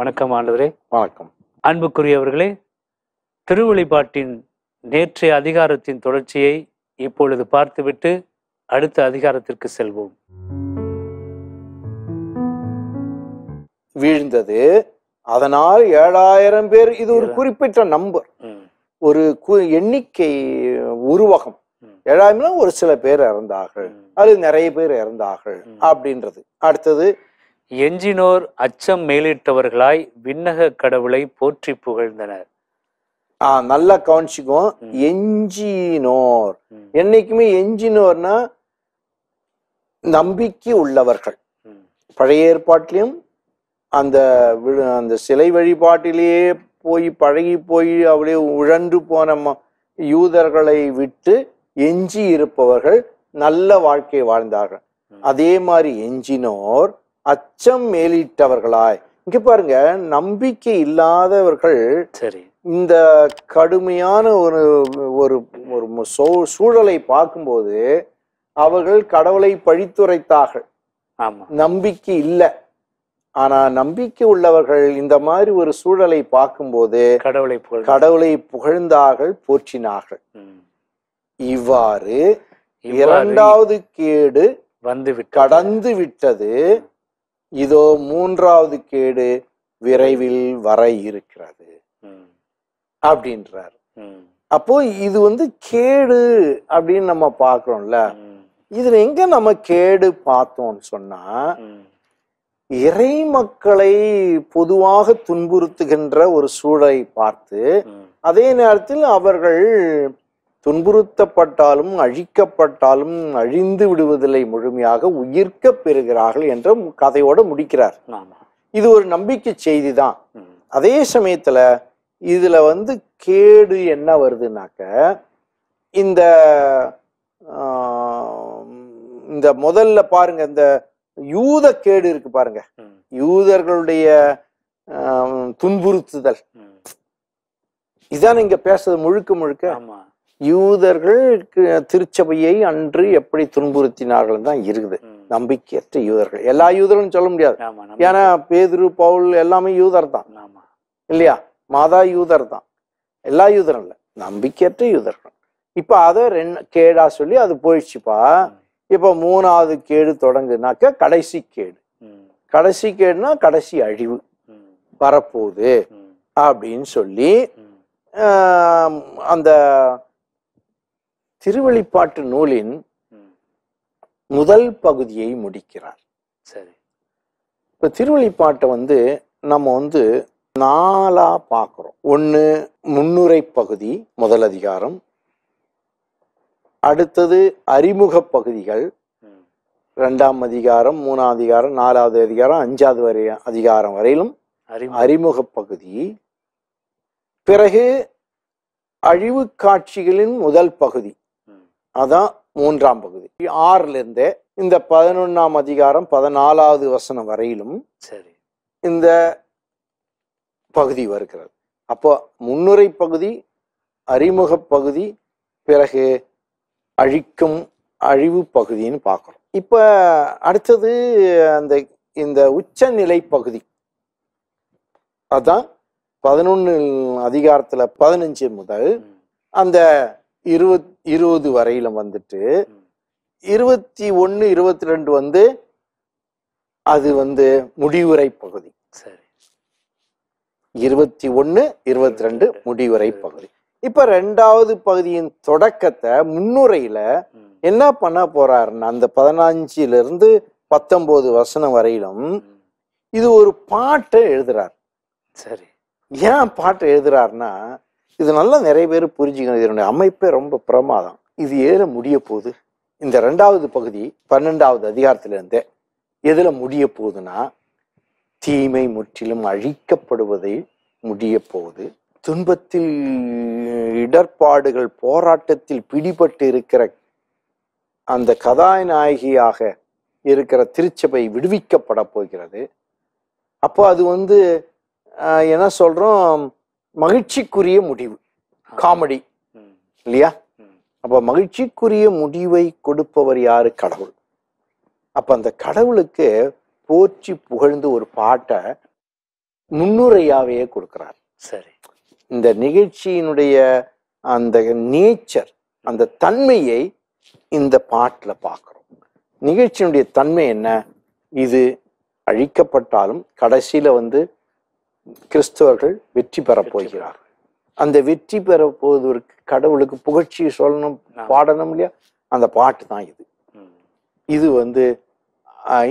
வணக்கம் ஆண்டவரே வணக்கம் அன்புக்குரியவர்களே திருவழிபாட்டின் நேற்றைய அதிகாரத்தின் தொடர்ச்சியை இப்பொழுது பார்த்துவிட்டு அடுத்த அதிகாரத்திற்கு செல்வோம் வீழ்ந்தது அதனால் ஏழாயிரம் பேர் இது ஒரு குறிப்பிட்ட நம்பர் ஒரு எண்ணிக்கை உருவகம் ஏழாயிரம் ஒரு சில பேர் இறந்தார்கள் அது நிறைய பேர் இறந்தார்கள் அப்படின்றது அடுத்தது எஞ்சினோர் அச்சம் மேலிட்டவர்களாய் விண்ணக கடவுளை போற்றி புகழ்ந்தனர் ஆஹ் நல்லா கவனிச்சுக்குவோம் எஞ்சினோர் என்னைக்குமே எஞ்சினோர்னா நம்பிக்கை உள்ளவர்கள் பழைய ஏற்பாட்டிலையும் அந்த அந்த சிலை வழிபாட்டிலேயே போய் பழகி போய் அப்படியே உழன்று போன யூதர்களை விட்டு எஞ்சி இருப்பவர்கள் நல்ல வாழ்க்கை வாழ்ந்தார்கள் அதே மாதிரி எஞ்சினோர் அச்சம் மேலிட்டவர்களாய் இங்க பாருங்க நம்பிக்கை இல்லாதவர்கள் சரி இந்த கடுமையான ஒரு ஒரு ஒரு சூழலை பார்க்கும்போது அவர்கள் கடவுளை பழித்துரைத்தார்கள் நம்பிக்கை இல்லை ஆனா நம்பிக்கை உள்ளவர்கள் இந்த மாதிரி ஒரு சூழலை பார்க்கும்போது கடவுளை கடவுளை புகழ்ந்தார்கள் போற்றினார்கள் இவ்வாறு இரண்டாவது கேடு வந்து கடந்து விட்டது இதோ மூன்றாவது கேடு விரைவில் வர இருக்கிறது அப்படின்றார் அப்போ இது வந்து கேடு அப்படின்னு நம்ம பாக்குறோம்ல இதுல எங்க நம்ம கேடு பார்த்தோம்னு சொன்னா இறை மக்களை பொதுவாக துன்புறுத்துகின்ற ஒரு சூழலை பார்த்து அதே நேரத்தில் அவர்கள் துன்புறுத்தப்பட்டாலும் அழிக்கப்பட்டாலும் அழிந்து விடுவதில்லை முழுமையாக உயிர்க்க பெறுகிறார்கள் என்ற கதையோடு முடிக்கிறார் இது ஒரு நம்பிக்கை செய்தி தான் அதே சமயத்துல இதுல வந்து கேடு என்ன வருதுனாக்க இந்த இந்த முதல்ல பாருங்க இந்த யூத கேடு இருக்கு பாருங்க யூதர்களுடைய துன்புறுத்துதல் இதான் இங்க பேசுறது முழுக்க முழுக்க ஆமா யூதர்கள் திருச்சபையை அன்று எப்படி துன்புறுத்தினார்கள் தான் இருக்குது நம்பிக்கையற்ற யூதர்கள் எல்லா யூதர்களும் சொல்ல முடியாது ஏன்னா பேதுரு பவுல் எல்லாமே யூதர் தான் இல்லையா மாதா யூதர் தான் எல்லா யூதரும் இல்லை நம்பிக்கையற்ற யூதர்கள் இப்ப அதை ரெண்டு கேடா சொல்லி அது போயிடுச்சுப்பா இப்ப மூணாவது கேடு தொடங்குனாக்க கடைசி கேடு கடைசி கேடுனா கடைசி அழிவு வரப்போகுது அப்படின்னு சொல்லி அந்த திருவெளிப்பாட்டு நூலின் முதல் பகுதியை முடிக்கிறார் சரி இப்போ திருவெளிப்பாட்டை வந்து நம்ம வந்து நாலா பார்க்குறோம் ஒன்று முன்னுரை பகுதி முதல் அதிகாரம் அடுத்தது அறிமுக பகுதிகள் ரெண்டாம் அதிகாரம் மூணாம் அதிகாரம் நாலாவது அதிகாரம் அஞ்சாவது வரை அதிகாரம் வரையிலும் அறிமுக பகுதி பிறகு அழிவு காட்சிகளின் முதல் பகுதி அதான் மூன்றாம் பகுதி ஆறுல இருந்தே இந்த பதினொன்னாம் அதிகாரம் பதினாலாவது வசனம் வரையிலும் சரி இந்த பகுதி வருகிறது அப்போ முன்னுரை பகுதி அறிமுக பகுதி பிறகு அழிக்கும் அழிவு பகுதின்னு பார்க்குறோம் இப்போ அடுத்தது அந்த இந்த உச்சநிலை பகுதி அதான் பதினொன்று அதிகாரத்தில் பதினஞ்சு முதல் அந்த இருபத் இருபது வரையிலும் வந்துட்டு இருபத்தி ஒன்று இருபத்தி ரெண்டு வந்து அது வந்து முடிவுரை பகுதி சரி இருபத்தி ஒன்று இருபத்தி ரெண்டு முடிவுரை பகுதி இப்ப ரெண்டாவது பகுதியின் தொடக்கத்தை முன்னுரையில என்ன பண்ண போறாருன்னா அந்த பதினஞ்சுல இருந்து பத்தொன்பது வசனம் வரையிலும் இது ஒரு பாட்டை எழுதுறார் சரி ஏன் பாட்டை எழுதுறாருன்னா இது நல்லா நிறைய பேர் புரிஞ்சுக்கணும் இதனுடைய அமைப்பே ரொம்ப பிரமாதம் இது எதில் முடிய போகுது இந்த ரெண்டாவது பகுதி பன்னெண்டாவது அதிகாரத்திலிருந்தே எதில் முடிய போகுதுன்னா தீமை முற்றிலும் அழிக்கப்படுவதை முடிய போகுது துன்பத்தில் இடர்பாடுகள் போராட்டத்தில் பிடிபட்டு இருக்கிற அந்த கதாநாயகியாக இருக்கிற திருச்சபை விடுவிக்கப்பட போகிறது அப்போ அது வந்து என்ன சொல்கிறோம் மகிழ்ச்சிக்குரிய முடிவு காமெடி இல்லையா அப்போ மகிழ்ச்சிக்குரிய முடிவை கொடுப்பவர் யாரு கடவுள் அப்போ அந்த கடவுளுக்கு போற்றி புகழ்ந்து ஒரு பாட்டை முன்னுரையாவே கொடுக்கிறார் சரி இந்த நிகழ்ச்சியினுடைய அந்த நேச்சர் அந்த தன்மையை இந்த பாட்டில் பார்க்குறோம் நிகழ்ச்சியினுடைய தன்மை என்ன இது அழிக்கப்பட்டாலும் கடைசியில் வந்து கிறிஸ்தவர்கள் வெற்றி பெறப் போகிறார்கள் அந்த வெற்றி பெற போவதற்கு கடவுளுக்கு புகழ்ச்சி சொல்லணும் பாடணும் இல்லையா அந்த பாட்டு தான் இது இது வந்து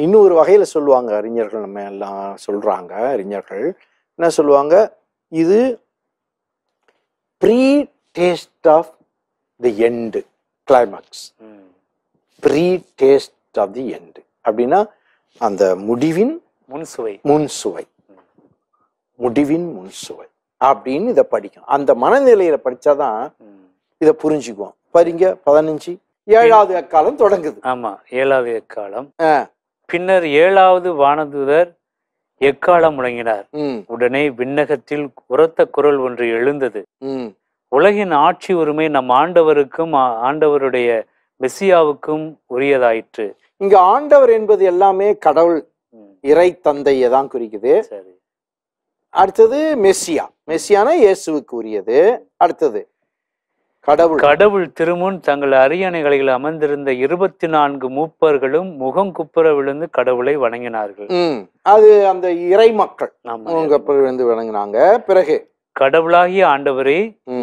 இன்னொரு வகையில வகையில் சொல்லுவாங்க அறிஞர்கள் நம்ம எல்லாம் சொல்கிறாங்க அறிஞர்கள் என்ன சொல்லுவாங்க இது pre taste of the end climax pre taste of the end அப்படின்னா அந்த முடிவின் முன்சுவை முன்சுவை முடிவின் முன் சுவை அப்படின்னு இதை படிக்கணும் அந்த மனநிலையில படிச்சாதான் இதை புரிஞ்சுக்குவோம் பாருங்க பதினஞ்சு ஏழாவது எக்காலம் தொடங்குது ஆமா ஏழாவது எக்காலம் பின்னர் ஏழாவது வானதுதர் எக்காலம் முழங்கினார் உடனே விண்ணகத்தில் உரத்த குரல் ஒன்று எழுந்தது உலகின் ஆட்சி உரிமை நம் ஆண்டவருக்கும் ஆண்டவருடைய மெஸ்ஸியாவுக்கும் உரியதாயிற்று இங்க ஆண்டவர் என்பது எல்லாமே கடவுள் இறை தந்தையை தான் குறிக்குது அடுத்தது மெஸ்ஸியா மெஸ்ஸியானா இயேசுவுக்கு உரியது அடுத்தது கடவுள் கடவுள் திருமுன் தங்கள் அரியணைகளில் அமர்ந்திருந்த இருபத்தி நான்கு மூப்பர்களும் முகம் குப்புற விழுந்து கடவுளை வணங்கினார்கள் அது அந்த இறை மக்கள் முகம் விழுந்து வணங்கினாங்க பிறகு கடவுளாகிய ஆண்டவரே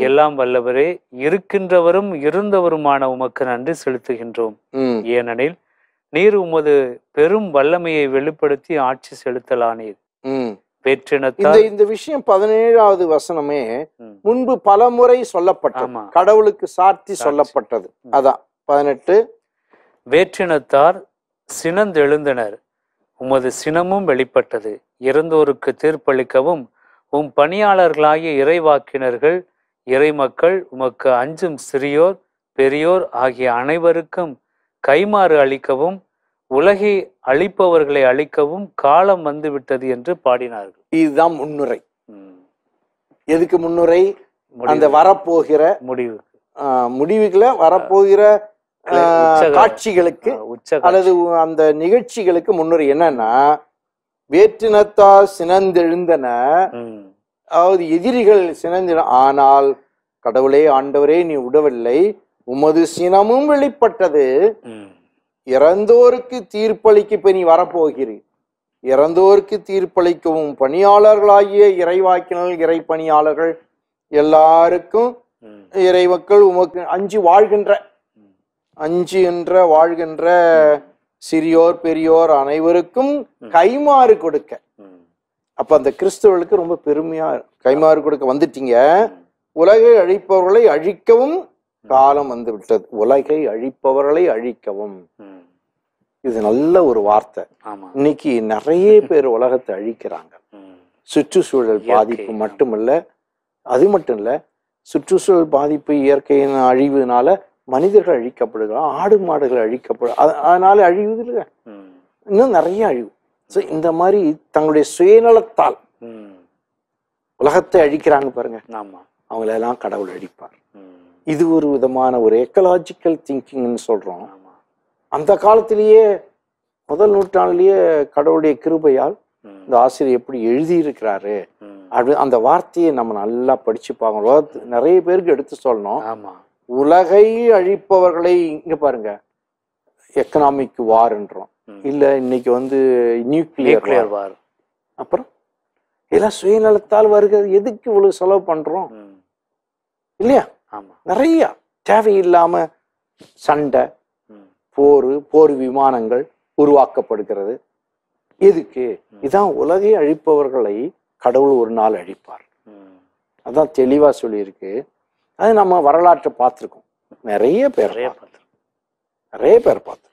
எல்லாம் வல்லவரே இருக்கின்றவரும் இருந்தவருமான உமக்கு நன்றி செலுத்துகின்றோம் ஏனெனில் நீர் உமது பெரும் வல்லமையை வெளிப்படுத்தி ஆட்சி செலுத்தலானீர் பேற்றினத்தால் இந்த விஷயம் பதினேழாவது வசனமே முன்பு பலமுறை சொல்லப்பட்ட கடவுளுக்கு சாட்சி சொல்லப்பட்டது அதான் பதினெட்டு வேற்றினத்தார் சினந்தெழுந்தனர் உமது சினமும் வெளிப்பட்டது இறந்தோருக்கு தீர்ப்பளிக்கவும் உம் பணியாளர்களாகிய இறைவாக்கினர்கள் இறைமக்கள் உமக்கு அஞ்சும் சிறியோர் பெரியோர் ஆகிய அனைவருக்கும் கைமாறு அளிக்கவும் உலகை அழிப்பவர்களை அழிக்கவும் காலம் வந்துவிட்டது என்று பாடினார்கள் இதுதான் முன்னுரை எதுக்கு முன்னுரை அந்த வரப்போகிற முடிவு முடிவுகளை வரப்போகிற காட்சிகளுக்கு அல்லது அந்த நிகழ்ச்சிகளுக்கு முன்னுரை என்னன்னா வேற்றினத்தால் சினந்தெழுந்தன அதாவது எதிரிகள் சினந்திட ஆனால் கடவுளே ஆண்டவரே நீ உடவில்லை உமது சினமும் வெளிப்பட்டது இறந்தோருக்கு தீர்ப்பளிக்க பணி நீ வரப்போகிறீர் இறந்தோருக்கு தீர்ப்பளிக்கவும் பணியாளர்களாகிய இறைவாக்கினர் இறை பணியாளர்கள் எல்லாருக்கும் இறைவக்கள் உமக்கு அஞ்சு வாழ்கின்ற அஞ்சு என்ற வாழ்கின்ற சிறியோர் பெரியோர் அனைவருக்கும் கைமாறு கொடுக்க அப்ப அந்த கிறிஸ்தவர்களுக்கு ரொம்ப பெருமையா கைமாறு கொடுக்க வந்துட்டீங்க உலகை அழிப்பவர்களை அழிக்கவும் காலம் வந்துவிட்டது உலகை அழிப்பவர்களை அழிக்கவும் இது நல்ல ஒரு வார்த்தை இன்னைக்கு நிறைய பேர் உலகத்தை அழிக்கிறாங்க சுற்றுச்சூழல் பாதிப்பு மட்டுமல்ல அது மட்டும் இல்லை சுற்றுச்சூழல் பாதிப்பு இயற்கையின் அழிவுனால மனிதர்கள் அழிக்கப்படுகிறோம் ஆடு மாடுகள் அழிக்கப்படும் அதனால அழிவு இல்லை இன்னும் நிறைய அழிவு ஸோ இந்த மாதிரி தங்களுடைய சுயநலத்தால் உலகத்தை அழிக்கிறாங்க பாருங்க அவங்களெல்லாம் கடவுள் அழிப்பார் இது ஒரு விதமான ஒரு எக்கலாஜிக்கல் திங்கிங்னு சொல்றோம் அந்த காலத்திலேயே முதல் நூற்றாண்டுலேயே கடவுளுடைய கிருபையால் இந்த ஆசிரியர் எப்படி எழுதியிருக்கிறாரு அப்படி அந்த வார்த்தையை நம்ம நல்லா படிச்சு பார்க்கணும் நிறைய பேருக்கு எடுத்து சொல்லணும் உலகை அழிப்பவர்களை இங்க பாருங்க எக்கனாமிக் வார்ன்றோம் இல்ல இன்னைக்கு வந்து நியூக்ளியர் வார் அப்புறம் எல்லாம் சுயநலத்தால் வருகிறது எதுக்கு இவ்வளவு செலவு பண்றோம் இல்லையா நிறைய தேவையில்லாம சண்டை போர் போர் விமானங்கள் உருவாக்கப்படுகிறது எதுக்கு இதான் உலகை அழிப்பவர்களை கடவுள் ஒரு நாள் அழிப்பார் அதான் தெளிவா சொல்லியிருக்கு அது நம்ம வரலாற்றை பார்த்துருக்கோம் நிறைய பேர் நிறைய பேர் பார்த்துருக்கோம்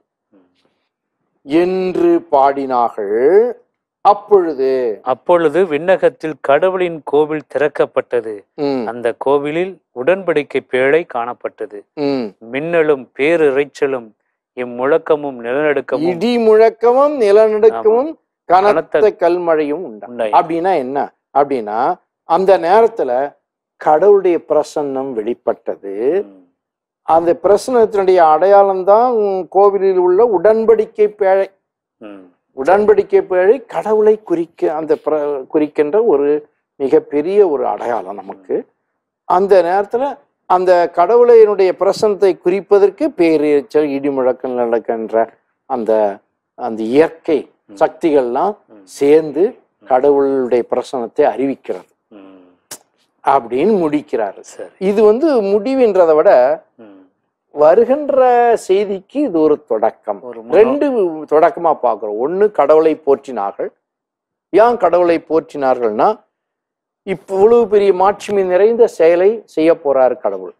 என்று பாடினார்கள் அப்பொழுது அப்பொழுது விண்ணகத்தில் கடவுளின் கோவில் திறக்கப்பட்டது அந்த கோவிலில் உடன்படிக்கை பேழை காணப்பட்டது மின்னலும் பேரிரைச்சலும் இம்முழக்கமும் நிலநடுக்கமும் இடி முழக்கமும் நிலநடுக்கமும் கனத்த கல்மழையும் உண்டாய் அப்படின்னா என்ன அப்படின்னா அந்த நேரத்துல கடவுளுடைய பிரசன்னம் வெளிப்பட்டது அந்த பிரசனத்தினுடைய அடையாளம் தான் கோவிலில் உள்ள உடன்படிக்கை பேழை உடன்படிக்கை பேழை கடவுளை குறிக்க அந்த குறிக்கின்ற ஒரு மிகப்பெரிய ஒரு அடையாளம் நமக்கு அந்த நேரத்துல அந்த கடவுளையினுடைய பிரசனத்தை குறிப்பதற்கு பேரீச்சல் இடிமுழக்கம் நடக்கின்ற அந்த அந்த இயற்கை சக்திகள்லாம் சேர்ந்து கடவுளுடைய பிரசனத்தை அறிவிக்கிறது அப்படின்னு முடிக்கிறாரு சார் இது வந்து முடிவுன்றதை விட வருகின்ற செய்திக்கு இது ஒரு தொடக்கம் ரெண்டு தொடக்கமா பாக்குறோம் ஒண்ணு கடவுளை போற்றினார்கள் ஏன் கடவுளை போற்றினார்கள்னா இவ்வளவு பெரிய மாட்சிமை நிறைந்த செயலை செய்ய போறாரு கடவுள்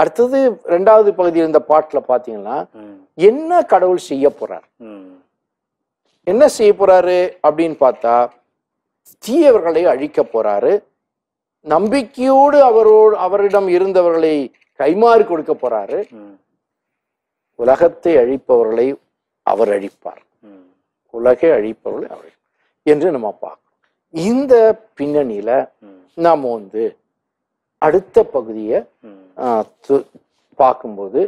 அடுத்தது ரெண்டாவது பகுதியில் இந்த பாட்டுல பாத்தீங்கன்னா என்ன கடவுள் செய்ய போறார் என்ன செய்ய போறாரு அப்படின்னு பார்த்தா தீயவர்களை அழிக்க போறாரு நம்பிக்கையோடு அவரோடு அவரிடம் இருந்தவர்களை கைமாறி கொடுக்க போறாரு உலகத்தை அழிப்பவர்களை அவர் அழிப்பார் உலகை அழிப்பவர்களை அவர் என்று நம்ம பார்க்கணும் இந்த பின்னணியில நாம் வந்து அடுத்த பகுதியை பார்க்கும்போது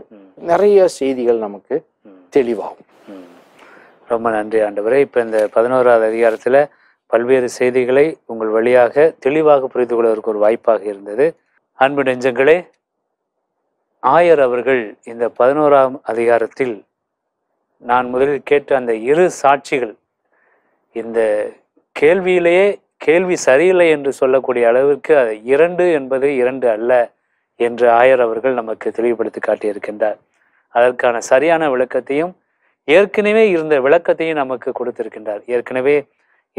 நிறைய செய்திகள் நமக்கு தெளிவாகும் ரொம்ப நன்றி ஆண்டவரே இப்போ இந்த பதினோராவது அதிகாரத்தில் பல்வேறு செய்திகளை உங்கள் வழியாக தெளிவாக புரிந்து கொள்வதற்கு ஒரு வாய்ப்பாக இருந்தது அன்பு நெஞ்சங்களே ஆயர் அவர்கள் இந்த பதினோராம் அதிகாரத்தில் நான் முதலில் கேட்ட அந்த இரு சாட்சிகள் இந்த கேள்வியிலேயே கேள்வி சரியில்லை என்று சொல்லக்கூடிய அளவிற்கு அது இரண்டு என்பது இரண்டு அல்ல என்று ஆயர் அவர்கள் நமக்கு தெளிவுபடுத்தி காட்டியிருக்கின்றார் அதற்கான சரியான விளக்கத்தையும் ஏற்கனவே இருந்த விளக்கத்தையும் நமக்கு கொடுத்திருக்கின்றார் ஏற்கனவே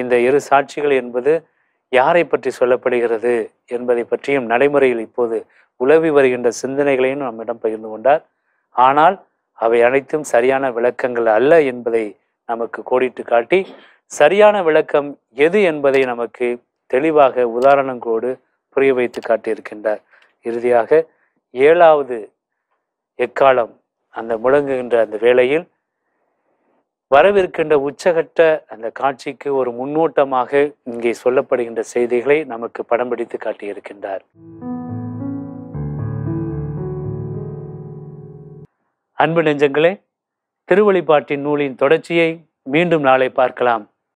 இந்த இரு சாட்சிகள் என்பது யாரை பற்றி சொல்லப்படுகிறது என்பதை பற்றியும் நடைமுறையில் இப்போது உலவி வருகின்ற சிந்தனைகளையும் நம்மிடம் பகிர்ந்து கொண்டார் ஆனால் அவை அனைத்தும் சரியான விளக்கங்கள் அல்ல என்பதை நமக்கு கோடிட்டு காட்டி சரியான விளக்கம் எது என்பதை நமக்கு தெளிவாக உதாரணங்களோடு புரிய வைத்து காட்டியிருக்கின்றார் இறுதியாக ஏழாவது எக்காலம் அந்த முழங்குகின்ற அந்த வேளையில் வரவிருக்கின்ற உச்சகட்ட அந்த காட்சிக்கு ஒரு முன்னோட்டமாக இங்கே சொல்லப்படுகின்ற செய்திகளை நமக்கு படம் பிடித்து காட்டியிருக்கின்றார் அன்பு நெஞ்சங்களே திருவழிபாட்டின் நூலின் தொடர்ச்சியை மீண்டும் நாளை பார்க்கலாம்